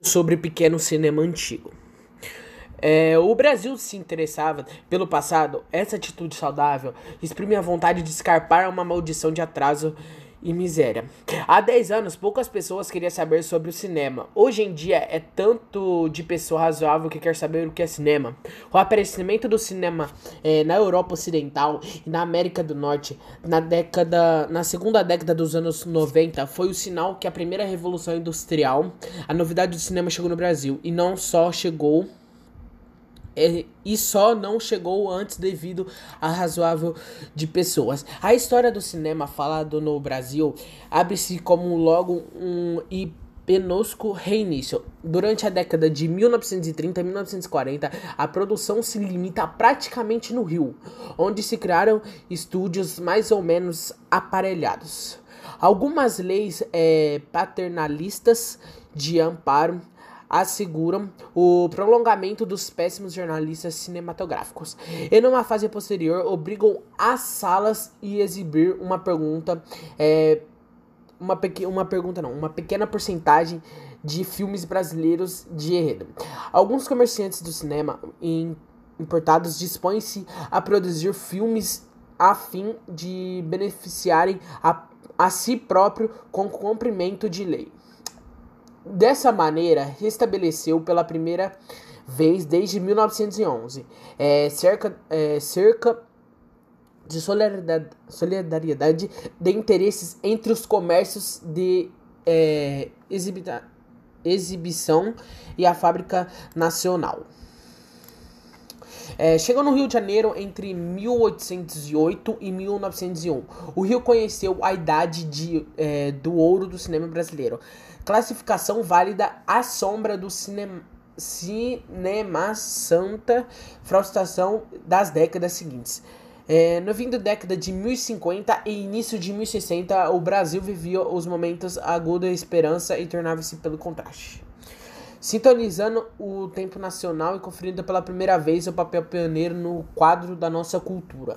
sobre pequeno cinema antigo. É, o Brasil se interessava pelo passado, essa atitude saudável exprime a vontade de escarpar a uma maldição de atraso e miséria. Há 10 anos, poucas pessoas queriam saber sobre o cinema. Hoje em dia, é tanto de pessoa razoável que quer saber o que é cinema. O aparecimento do cinema é, na Europa Ocidental e na América do Norte na década, na segunda década dos anos 90 foi o sinal que a primeira revolução industrial, a novidade do cinema chegou no Brasil e não só chegou é, e só não chegou antes devido a razoável de pessoas. A história do cinema falado no Brasil abre-se como logo um e penosco reinício. Durante a década de 1930 e 1940, a produção se limita praticamente no Rio, onde se criaram estúdios mais ou menos aparelhados. Algumas leis é, paternalistas de amparo asseguram o prolongamento dos péssimos jornalistas cinematográficos. E numa fase posterior, obrigam as salas e exibir uma pergunta. É, uma, pequ uma pergunta não, uma pequena porcentagem de filmes brasileiros de enredo. Alguns comerciantes do cinema importados dispõem-se a produzir filmes a fim de beneficiarem a, a si próprio com cumprimento de lei. Dessa maneira, restabeleceu pela primeira vez desde 1911 é, cerca, é, cerca de solidariedade, solidariedade de interesses entre os comércios de é, exibita, exibição e a fábrica nacional. É, chegou no Rio de Janeiro entre 1808 e 1901. O Rio conheceu a idade de, é, do ouro do cinema brasileiro. Classificação válida à sombra do cinema. Cinema Santa, frustração das décadas seguintes. É, no fim da década de 1050 e início de 1060, o Brasil vivia os momentos agudos da esperança e tornava-se pelo contraste sintonizando o tempo nacional e conferindo pela primeira vez o papel pioneiro no quadro da nossa cultura.